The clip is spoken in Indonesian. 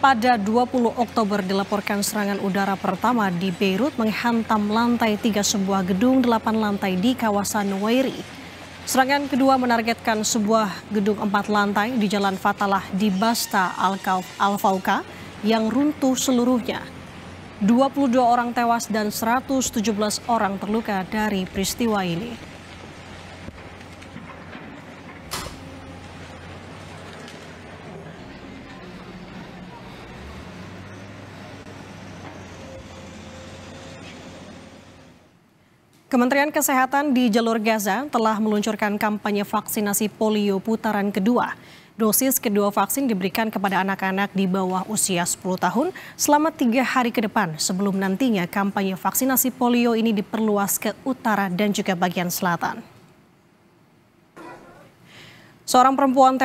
pada 20 Oktober dilaporkan serangan udara pertama di Beirut menghantam lantai tiga sebuah gedung delapan lantai di kawasan Wairi. Serangan kedua menargetkan sebuah gedung empat lantai di Jalan Fatalah di Basta Al-Fauka yang runtuh seluruhnya. 22 orang tewas dan 117 orang terluka dari peristiwa ini. Kementerian Kesehatan di Jalur Gaza telah meluncurkan kampanye vaksinasi polio putaran kedua. Dosis kedua vaksin diberikan kepada anak-anak di bawah usia 10 tahun selama tiga hari ke depan sebelum nantinya kampanye vaksinasi polio ini diperluas ke utara dan juga bagian selatan. Seorang perempuan